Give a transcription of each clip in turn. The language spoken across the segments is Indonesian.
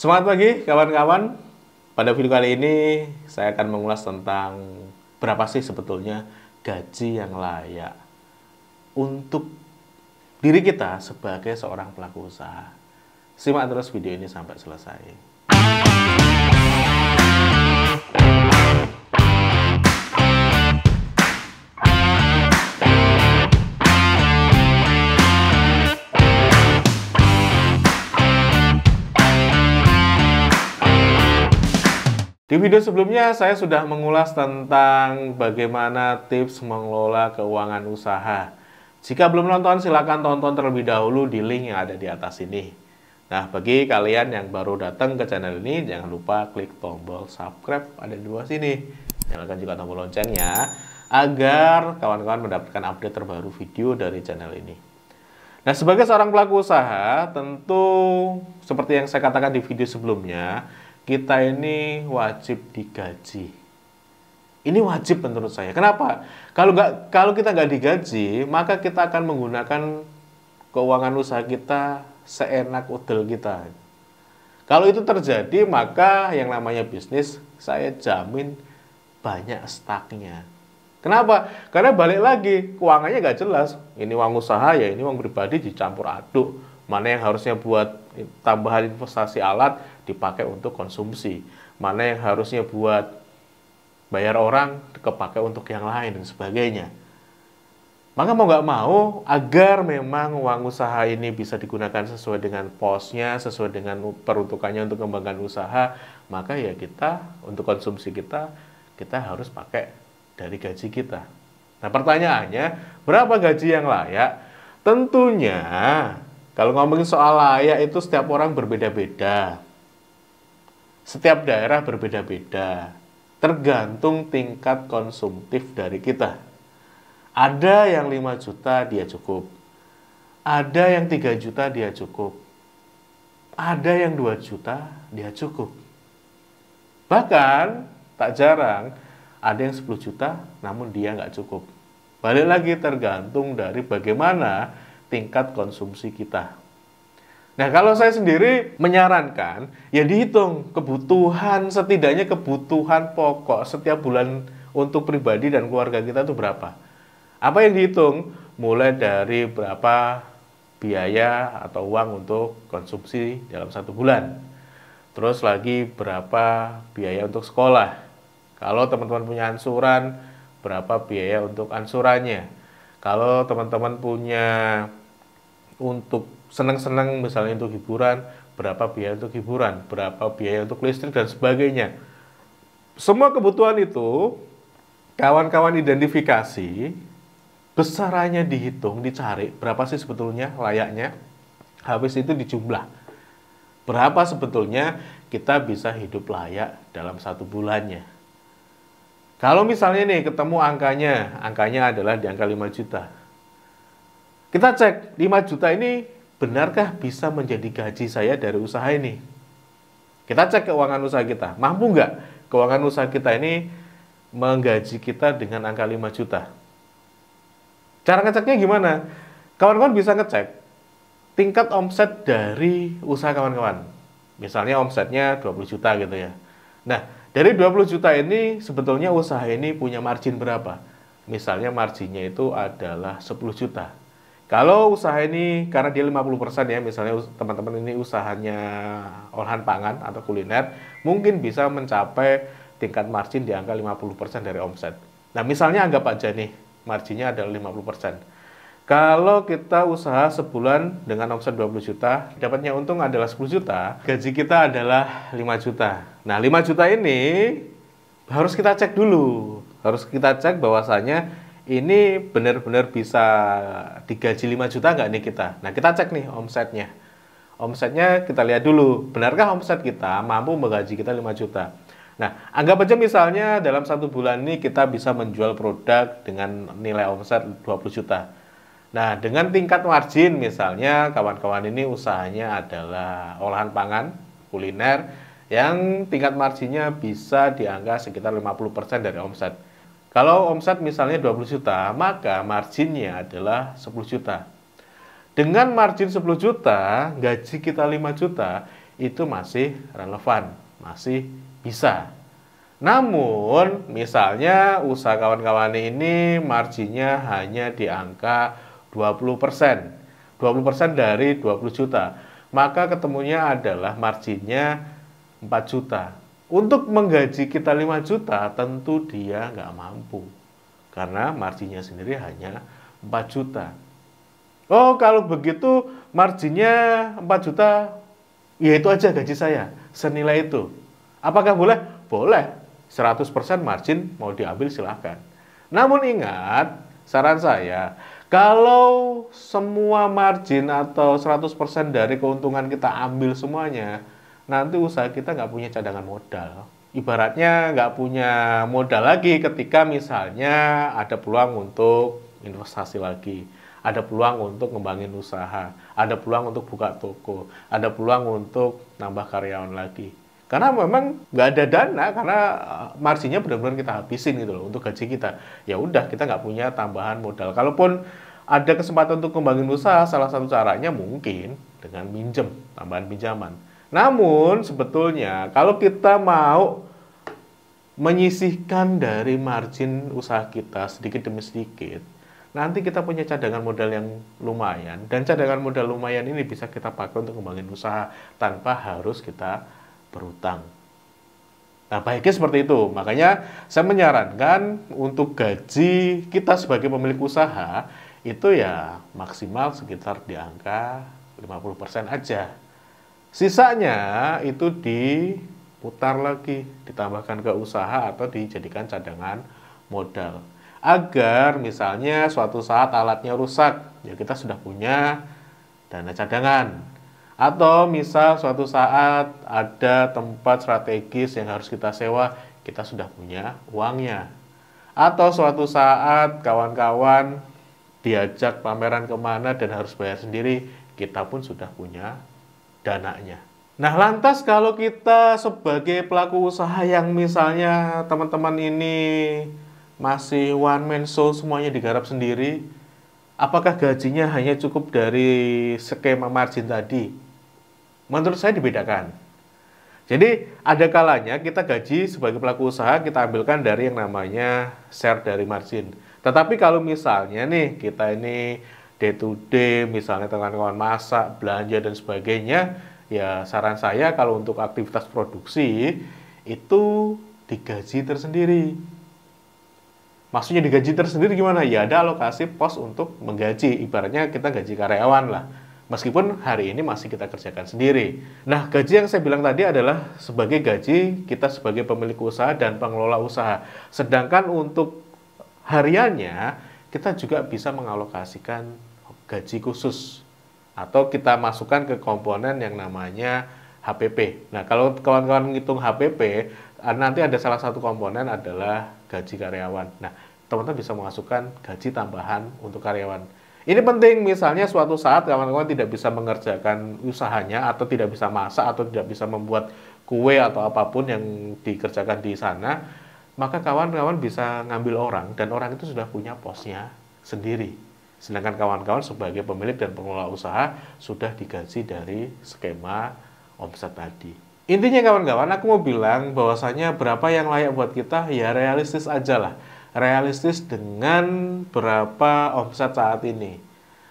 Selamat pagi kawan-kawan. Pada video kali ini saya akan mengulas tentang berapa sih sebetulnya gaji yang layak untuk diri kita sebagai seorang pelaku usaha. Simak terus video ini sampai selesai. Di video sebelumnya saya sudah mengulas tentang bagaimana tips mengelola keuangan usaha. Jika belum nonton silakan tonton terlebih dahulu di link yang ada di atas ini. Nah, bagi kalian yang baru datang ke channel ini jangan lupa klik tombol subscribe ada di bawah sini. Nyalakan juga tombol loncengnya agar kawan-kawan mendapatkan update terbaru video dari channel ini. Nah, sebagai seorang pelaku usaha, tentu seperti yang saya katakan di video sebelumnya, kita ini wajib digaji. Ini wajib menurut saya. Kenapa? Kalau nggak kalau kita nggak digaji, maka kita akan menggunakan keuangan usaha kita seenak udel kita. Kalau itu terjadi, maka yang namanya bisnis saya jamin banyak stucknya. Kenapa? Karena balik lagi, keuangannya nggak jelas. Ini uang usaha ya, ini uang pribadi dicampur aduk. Mana yang harusnya buat tambahan investasi alat, dipakai untuk konsumsi mana yang harusnya buat bayar orang kepakai untuk yang lain dan sebagainya maka mau nggak mau agar memang uang usaha ini bisa digunakan sesuai dengan posnya sesuai dengan peruntukannya untuk kembangkan usaha maka ya kita untuk konsumsi kita kita harus pakai dari gaji kita nah pertanyaannya berapa gaji yang layak tentunya kalau ngomongin soal layak itu setiap orang berbeda-beda setiap daerah berbeda-beda, tergantung tingkat konsumtif dari kita. Ada yang 5 juta dia cukup. Ada yang 3 juta dia cukup. Ada yang 2 juta dia cukup. Bahkan tak jarang ada yang 10 juta namun dia nggak cukup. Balik lagi tergantung dari bagaimana tingkat konsumsi kita. Nah, kalau saya sendiri menyarankan ya dihitung kebutuhan setidaknya kebutuhan pokok setiap bulan untuk pribadi dan keluarga kita itu berapa. Apa yang dihitung? Mulai dari berapa biaya atau uang untuk konsumsi dalam satu bulan. Terus lagi berapa biaya untuk sekolah. Kalau teman-teman punya ansuran, berapa biaya untuk ansurannya. Kalau teman-teman punya untuk senang-senang misalnya untuk hiburan, berapa biaya untuk hiburan, berapa biaya untuk listrik dan sebagainya. Semua kebutuhan itu kawan-kawan identifikasi, besarannya dihitung, dicari berapa sih sebetulnya layaknya. Habis itu dijumlah. Berapa sebetulnya kita bisa hidup layak dalam satu bulannya. Kalau misalnya nih ketemu angkanya, angkanya adalah di angka 5 juta. Kita cek 5 juta ini benarkah bisa menjadi gaji saya dari usaha ini? Kita cek keuangan usaha kita. Mampu nggak keuangan usaha kita ini menggaji kita dengan angka 5 juta? Cara ngeceknya gimana? Kawan-kawan bisa ngecek tingkat omset dari usaha kawan-kawan. Misalnya omsetnya 20 juta gitu ya. Nah, dari 20 juta ini sebetulnya usaha ini punya margin berapa? Misalnya marginnya itu adalah 10 juta. Kalau usaha ini karena dia 50% ya, misalnya teman-teman ini usahanya olahan pangan atau kuliner, mungkin bisa mencapai tingkat margin di angka 50% dari omset. Nah, misalnya anggap aja nih, marginnya adalah 50%. Kalau kita usaha sebulan dengan omset 20 juta, dapatnya untung adalah 10 juta, gaji kita adalah 5 juta. Nah, 5 juta ini harus kita cek dulu. Harus kita cek bahwasanya ini benar-benar bisa digaji 5 juta nggak nih kita? Nah, kita cek nih omsetnya. Omsetnya kita lihat dulu, benarkah omset kita mampu menggaji kita 5 juta? Nah, anggap aja misalnya dalam satu bulan ini kita bisa menjual produk dengan nilai omset 20 juta. Nah, dengan tingkat margin misalnya kawan-kawan ini usahanya adalah olahan pangan, kuliner, yang tingkat marginnya bisa di angka sekitar 50% dari omset. Kalau omset misalnya 20 juta, maka marginnya adalah 10 juta. Dengan margin 10 juta, gaji kita 5 juta, itu masih relevan, masih bisa. Namun, misalnya usaha kawan-kawan ini marginnya hanya di angka 20%. 20% dari 20 juta. Maka ketemunya adalah marginnya 4 juta. Untuk menggaji kita 5 juta tentu dia nggak mampu. Karena marginnya sendiri hanya 4 juta. Oh kalau begitu marginnya 4 juta, ya itu aja gaji saya, senilai itu. Apakah boleh? Boleh, 100% margin mau diambil silahkan. Namun ingat, saran saya, kalau semua margin atau 100% dari keuntungan kita ambil semuanya, nanti usaha kita nggak punya cadangan modal. Ibaratnya nggak punya modal lagi ketika misalnya ada peluang untuk investasi lagi, ada peluang untuk ngembangin usaha, ada peluang untuk buka toko, ada peluang untuk nambah karyawan lagi. Karena memang nggak ada dana, karena eh, marginnya benar-benar kita habisin gitu loh untuk gaji kita. Ya udah kita nggak punya tambahan modal. Kalaupun ada kesempatan untuk kembangin usaha, salah satu caranya mungkin dengan minjem, tambahan pinjaman namun sebetulnya kalau kita mau menyisihkan dari margin usaha kita sedikit demi sedikit, nanti kita punya cadangan modal yang lumayan dan cadangan modal lumayan ini bisa kita pakai untuk kembangin usaha tanpa harus kita berutang. Nah, baiknya seperti itu. Makanya saya menyarankan untuk gaji kita sebagai pemilik usaha itu ya maksimal sekitar di angka 50% aja. Sisanya itu diputar lagi, ditambahkan ke usaha atau dijadikan cadangan modal. Agar misalnya suatu saat alatnya rusak, ya kita sudah punya dana cadangan. Atau misal suatu saat ada tempat strategis yang harus kita sewa, kita sudah punya uangnya. Atau suatu saat kawan-kawan diajak pameran kemana dan harus bayar sendiri, kita pun sudah punya dananya. Nah, lantas kalau kita sebagai pelaku usaha yang misalnya teman-teman ini masih one man show semuanya digarap sendiri, apakah gajinya hanya cukup dari skema margin tadi? Menurut saya dibedakan. Jadi ada kalanya kita gaji sebagai pelaku usaha kita ambilkan dari yang namanya share dari margin. Tetapi kalau misalnya nih kita ini day to day, misalnya teman-teman masak, belanja dan sebagainya, ya saran saya kalau untuk aktivitas produksi itu digaji tersendiri. Maksudnya digaji tersendiri gimana? Ya ada alokasi pos untuk menggaji, ibaratnya kita gaji karyawan lah. Meskipun hari ini masih kita kerjakan sendiri. Nah, gaji yang saya bilang tadi adalah sebagai gaji kita sebagai pemilik usaha dan pengelola usaha. Sedangkan untuk hariannya, kita juga bisa mengalokasikan gaji khusus atau kita masukkan ke komponen yang namanya HPP. Nah, kalau kawan-kawan menghitung HPP, eh, nanti ada salah satu komponen adalah gaji karyawan. Nah, teman-teman bisa memasukkan gaji tambahan untuk karyawan. Ini penting, misalnya suatu saat kawan-kawan tidak bisa mengerjakan usahanya atau tidak bisa masak atau tidak bisa membuat kue atau apapun yang dikerjakan di sana, maka kawan-kawan bisa ngambil orang dan orang itu sudah punya posnya sendiri. Sedangkan kawan-kawan sebagai pemilik dan pengelola usaha sudah digaji dari skema omset tadi. Intinya kawan-kawan, aku mau bilang bahwasanya berapa yang layak buat kita, ya realistis aja lah. Realistis dengan berapa omset saat ini.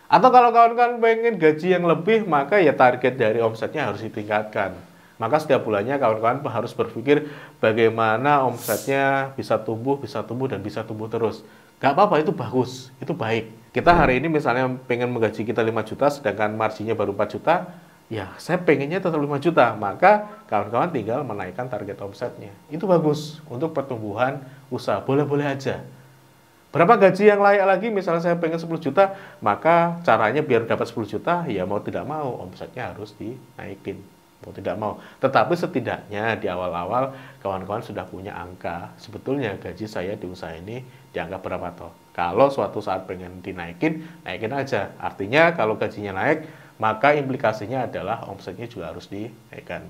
Atau kalau kawan-kawan pengen gaji yang lebih, maka ya target dari omsetnya harus ditingkatkan. Maka setiap bulannya kawan-kawan harus berpikir bagaimana omsetnya bisa tumbuh, bisa tumbuh, dan bisa tumbuh terus. Gak apa-apa, itu bagus, itu baik. Kita hari ini misalnya pengen menggaji kita 5 juta, sedangkan marginnya baru 4 juta, ya saya pengennya tetap 5 juta. Maka kawan-kawan tinggal menaikkan target omsetnya. Itu bagus untuk pertumbuhan usaha. Boleh-boleh aja. Berapa gaji yang layak lagi? Misalnya saya pengen 10 juta, maka caranya biar dapat 10 juta, ya mau tidak mau omsetnya harus dinaikin mau tidak mau. Tetapi setidaknya di awal-awal kawan-kawan sudah punya angka. Sebetulnya gaji saya di usaha ini dianggap berapa toh. Kalau suatu saat pengen dinaikin, naikin aja. Artinya kalau gajinya naik, maka implikasinya adalah omsetnya juga harus dinaikkan.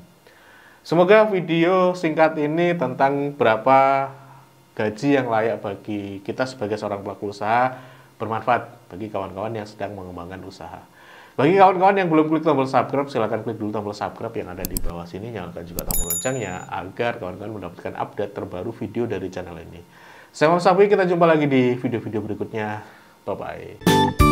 Semoga video singkat ini tentang berapa gaji yang layak bagi kita sebagai seorang pelaku usaha bermanfaat bagi kawan-kawan yang sedang mengembangkan usaha. Bagi kawan-kawan yang belum klik tombol subscribe, silahkan klik dulu tombol subscribe yang ada di bawah sini. Nyalakan juga tombol loncengnya agar kawan-kawan mendapatkan update terbaru video dari channel ini. Saya Mas Sapi, kita jumpa lagi di video-video berikutnya. Bye-bye.